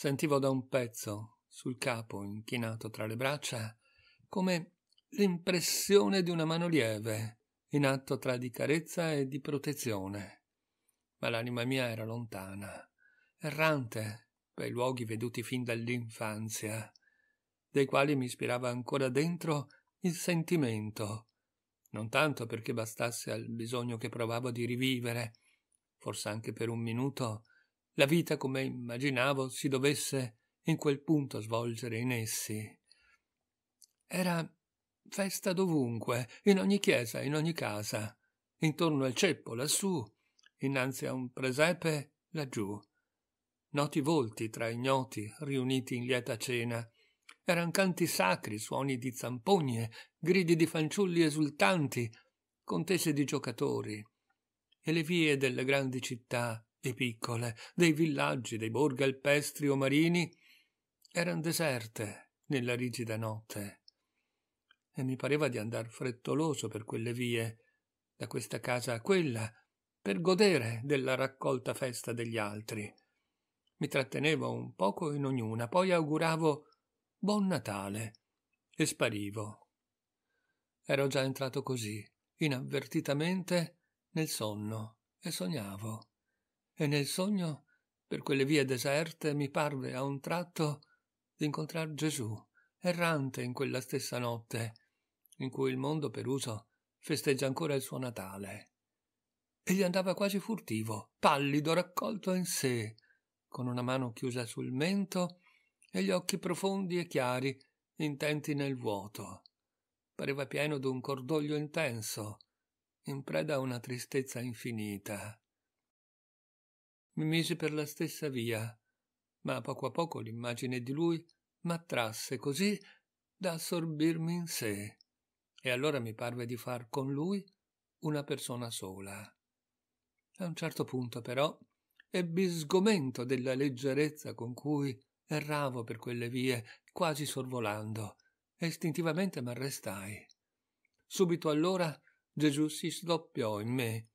Sentivo da un pezzo, sul capo inchinato tra le braccia, come l'impressione di una mano lieve, in atto tra di carezza e di protezione. Ma l'anima mia era lontana, errante per luoghi veduti fin dall'infanzia, dei quali mi ispirava ancora dentro il sentimento, non tanto perché bastasse al bisogno che provavo di rivivere, forse anche per un minuto, la vita, come immaginavo, si dovesse in quel punto svolgere in essi. Era festa dovunque, in ogni chiesa, in ogni casa, intorno al ceppo, lassù, innanzi a un presepe, laggiù. Noti volti tra ignoti, riuniti in lieta cena. Eran canti sacri, suoni di zampogne, gridi di fanciulli esultanti, contese di giocatori. E le vie delle grandi città e piccole, dei villaggi, dei borghi alpestri o marini, eran deserte nella rigida notte. E mi pareva di andar frettoloso per quelle vie, da questa casa a quella, per godere della raccolta festa degli altri. Mi trattenevo un poco in ognuna, poi auguravo Buon Natale e sparivo. Ero già entrato così, inavvertitamente, nel sonno e sognavo e nel sogno, per quelle vie deserte, mi parve a un tratto d'incontrar Gesù, errante in quella stessa notte, in cui il mondo per uso festeggia ancora il suo Natale. Egli andava quasi furtivo, pallido, raccolto in sé, con una mano chiusa sul mento e gli occhi profondi e chiari, intenti nel vuoto. Pareva pieno d'un cordoglio intenso, in preda a una tristezza infinita mi mise per la stessa via, ma poco a poco l'immagine di lui m'attrasse così da assorbirmi in sé, e allora mi parve di far con lui una persona sola. A un certo punto, però, ebbi sgomento della leggerezza con cui erravo per quelle vie, quasi sorvolando, e istintivamente m'arrestai. Subito allora Gesù si sdoppiò in me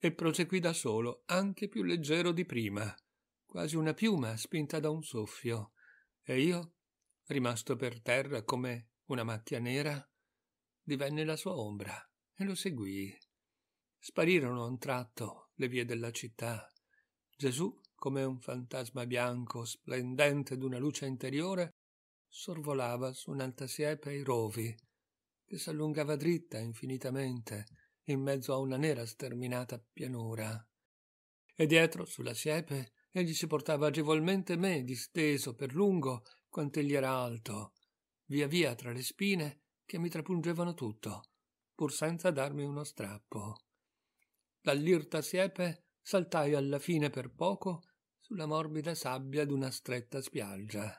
e proseguì da solo, anche più leggero di prima, quasi una piuma spinta da un soffio. E io, rimasto per terra come una macchia nera, divenne la sua ombra e lo seguii. Sparirono a un tratto le vie della città. Gesù, come un fantasma bianco, splendente d'una luce interiore, sorvolava su un'alta siepe ai rovi, che s'allungava dritta infinitamente, in mezzo a una nera sterminata pianura. E dietro, sulla siepe, egli si portava agevolmente me, disteso per lungo quant'egli era alto, via via tra le spine che mi trepungevano tutto, pur senza darmi uno strappo. Dall'irta siepe saltai alla fine per poco sulla morbida sabbia d'una stretta spiaggia.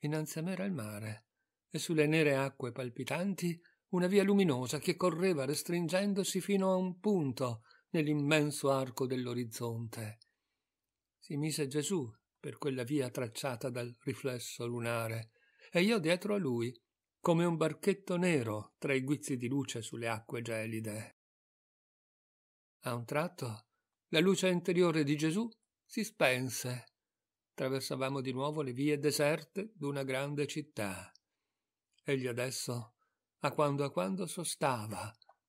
Innanzi a me era il mare, e sulle nere acque palpitanti una via luminosa che correva restringendosi fino a un punto nell'immenso arco dell'orizzonte. Si mise Gesù per quella via tracciata dal riflesso lunare, e io dietro a lui, come un barchetto nero tra i guizzi di luce sulle acque gelide. A un tratto la luce interiore di Gesù si spense. Traversavamo di nuovo le vie deserte d'una grande città. Egli adesso a quando a quando sostava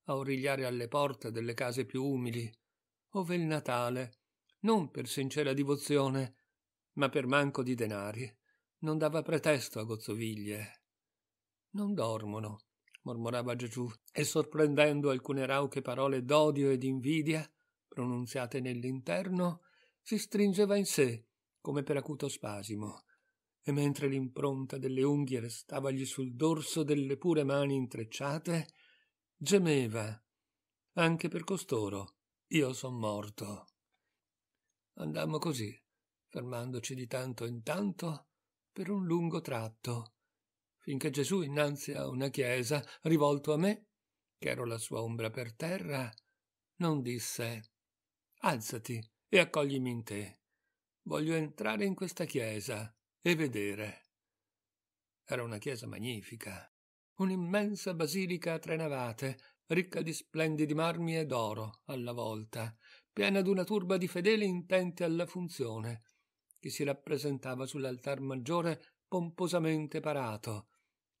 a origliare alle porte delle case più umili, ove il Natale, non per sincera divozione, ma per manco di denari, non dava pretesto a gozzoviglie. Non dormono, mormorava Gesù, e sorprendendo alcune rauche parole d'odio e d'invidia, pronunziate nell'interno, si stringeva in sé, come per acuto spasimo, e mentre l'impronta delle unghie restavagli sul dorso delle pure mani intrecciate, gemeva. Anche per costoro io son morto. Andammo così, fermandoci di tanto in tanto per un lungo tratto, finché Gesù innanzi a una chiesa, rivolto a me, che ero la sua ombra per terra, non disse Alzati e accoglimi in te. Voglio entrare in questa chiesa e vedere. Era una chiesa magnifica, un'immensa basilica a tre navate, ricca di splendidi marmi e d'oro alla volta, piena d'una turba di fedeli intenti alla funzione, che si rappresentava sull'altar maggiore pomposamente parato,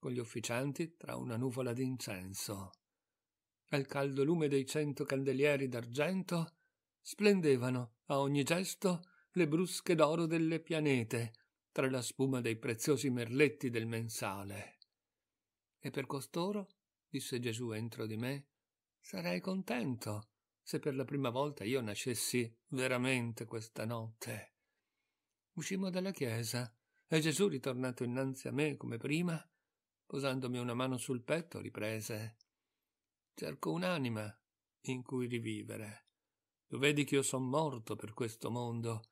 con gli officianti tra una nuvola d'incenso. Al caldo lume dei cento candelieri d'argento splendevano a ogni gesto le brusche d'oro delle pianete, tra la spuma dei preziosi merletti del mensale. E per costoro, disse Gesù entro di me, sarei contento se per la prima volta io nascessi veramente questa notte. Uscimmo dalla chiesa e Gesù, ritornato innanzi a me come prima, posandomi una mano sul petto, riprese Cerco un'anima in cui rivivere. Tu vedi che io son morto per questo mondo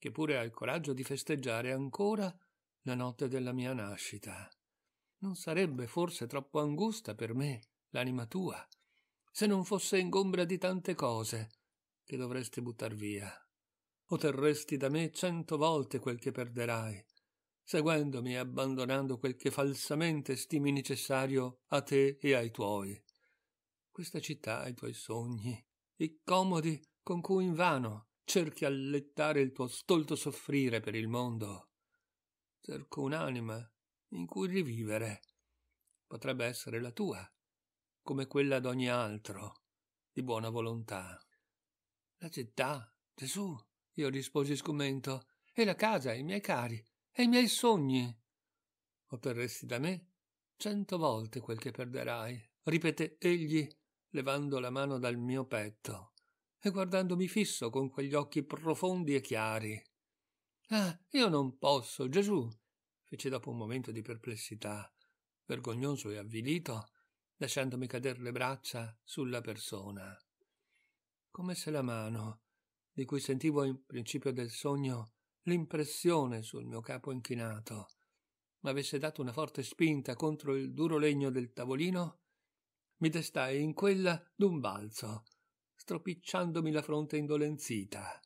che pure ha il coraggio di festeggiare ancora la notte della mia nascita. Non sarebbe forse troppo angusta per me l'anima tua, se non fosse ingombra di tante cose che dovresti buttar via. O terresti da me cento volte quel che perderai, seguendomi e abbandonando quel che falsamente stimi necessario a te e ai tuoi. Questa città, i tuoi sogni, i comodi con cui invano cerchi allettare il tuo stolto soffrire per il mondo. Cerco un'anima in cui rivivere. Potrebbe essere la tua, come quella d'ogni altro, di buona volontà. La città, Gesù, io risposi sgomento, e la casa, i miei cari, e i miei sogni. Otterresti da me cento volte quel che perderai, ripeté egli, levando la mano dal mio petto e guardandomi fisso con quegli occhi profondi e chiari. Ah, io non posso, Gesù, fece dopo un momento di perplessità, vergognoso e avvilito, lasciandomi cadere le braccia sulla persona. Come se la mano, di cui sentivo in principio del sogno l'impressione sul mio capo inchinato, avesse dato una forte spinta contro il duro legno del tavolino, mi destai in quella d'un balzo stropicciandomi la fronte indolenzita.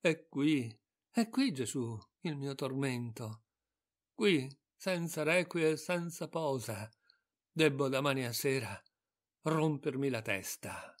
È qui, è qui Gesù il mio tormento. Qui, senza requie e senza posa, debbo da mani a sera rompermi la testa.